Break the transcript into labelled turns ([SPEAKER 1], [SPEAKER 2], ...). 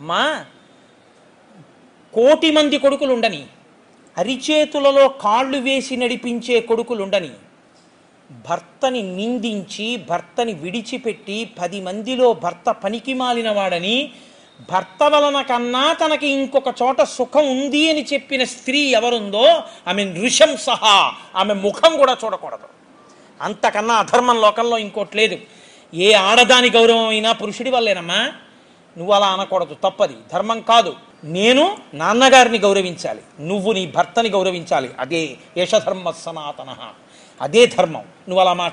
[SPEAKER 1] అమ్మా కోటి మంది కొడుకులుండని అరిచేతులలో కాళ్ళు వేసి నడిపించే కొడుకులుండని భర్తని నిందించి భర్తని విడిచిపెట్టి పది మందిలో భర్త పనికి మాలినవాడని భర్త వలన కన్నా తనకి ఇంకొక చోట సుఖం ఉంది అని చెప్పిన స్త్రీ ఎవరుందో ఆమె నృషం సహా ఆమె ముఖం కూడా చూడకూడదు అంతకన్నా అధర్మం లోకంలో ఇంకోటి లేదు ఏ ఆడదాని గౌరవం అయినా పురుషుడి వల్లేనమ్మా నువ్వు అలా అనకూడదు తప్పది ధర్మం కాదు నేను నాన్నగారిని గౌరవించాలి నువ్వు నీ భర్తని గౌరవించాలి అదే యశధర్మ సనాతన అదే ధర్మం నువ్వు అలా